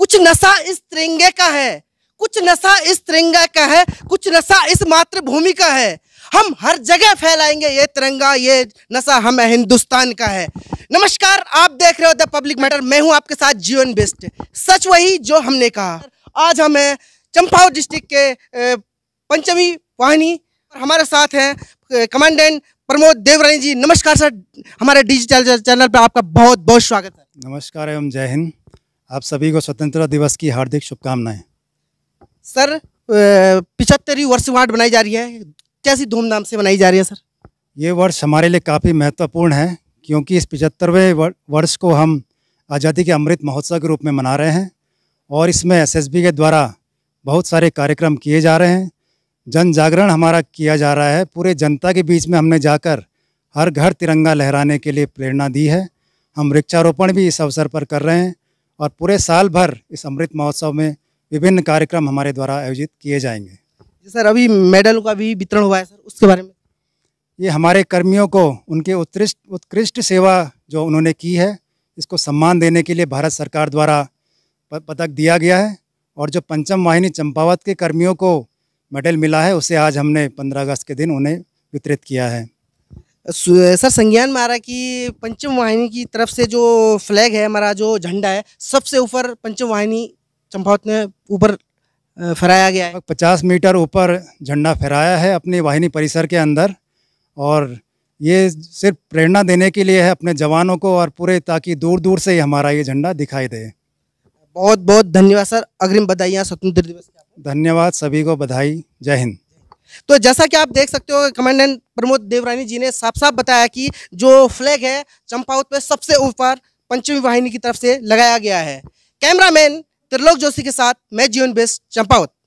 कुछ नशा इस तिरंगे का है कुछ नशा इस तिरंगा का है कुछ नशा इस मातृभूमि का है हम हर जगह फैलाएंगे ये तिरंगा ये नशा हम हिंदुस्तान का है नमस्कार आप देख रहे हो द पब्लिक मैटर मैं हूं आपके साथ जीवन बेस्ट सच वही जो हमने कहा आज हम हैं चंपावत डिस्ट्रिक्ट के पंचमी वाहिनी हमारे साथ हैं कमांडेंट प्रमोद देवरानी जी नमस्कार सर हमारे डिजिटल चैनल पर आपका बहुत बहुत स्वागत है नमस्कार एवं जय हिंद आप सभी को स्वतंत्रता दिवस की हार्दिक शुभकामनाएं सर पिछहत्तरवीं वर्ष वार्ड बनाई जा रही है कैसी धूमधाम से बनाई जा रही है सर ये वर्ष हमारे लिए काफ़ी महत्वपूर्ण है क्योंकि इस पिचहत्तरवें वर्ष को हम आज़ादी के अमृत महोत्सव के रूप में मना रहे हैं और इसमें एसएसबी के द्वारा बहुत सारे कार्यक्रम किए जा रहे हैं जन जागरण हमारा किया जा रहा है पूरे जनता के बीच में हमने जाकर हर घर तिरंगा लहराने के लिए प्रेरणा दी है हम वृक्षारोपण भी इस अवसर पर कर रहे हैं और पूरे साल भर इस अमृत महोत्सव में विभिन्न कार्यक्रम हमारे द्वारा आयोजित किए जाएंगे सर अभी मेडल का भी वितरण हुआ है सर उसके बारे में ये हमारे कर्मियों को उनके उत्कृष्ट उत्कृष्ट सेवा जो उन्होंने की है इसको सम्मान देने के लिए भारत सरकार द्वारा पदक दिया गया है और जो पंचम वाहिनी चंपावत के कर्मियों को मेडल मिला है उसे आज हमने 15 अगस्त के दिन उन्हें वितरित किया है सर संज्ञान मारा कि पंचम वाहिनी की तरफ से जो फ्लैग है हमारा जो झंडा है सबसे ऊपर पंचम वाहिनी चंपावत में ऊपर फहराया गया है पचास मीटर ऊपर झंडा फहराया है अपनी वाहिनी परिसर के अंदर और ये सिर्फ प्रेरणा देने के लिए है अपने जवानों को और पूरे ताकि दूर दूर से ही हमारा ये झंडा दिखाई दे बहुत बहुत धन्यवाद सर अग्रिम बधाइयाँ स्वतंत्र दिवस धन्यवाद सभी को बधाई जय हिंद तो जैसा कि आप देख सकते हो कमांडेंट प्रमोद देवरानी जी ने साफ साफ बताया कि जो फ्लैग है चंपावत पे सबसे ऊपर पंचमी वाहिनी की तरफ से लगाया गया है कैमरामैन त्रिलोक जोशी के साथ मैं जीवन बेस्ट चंपावत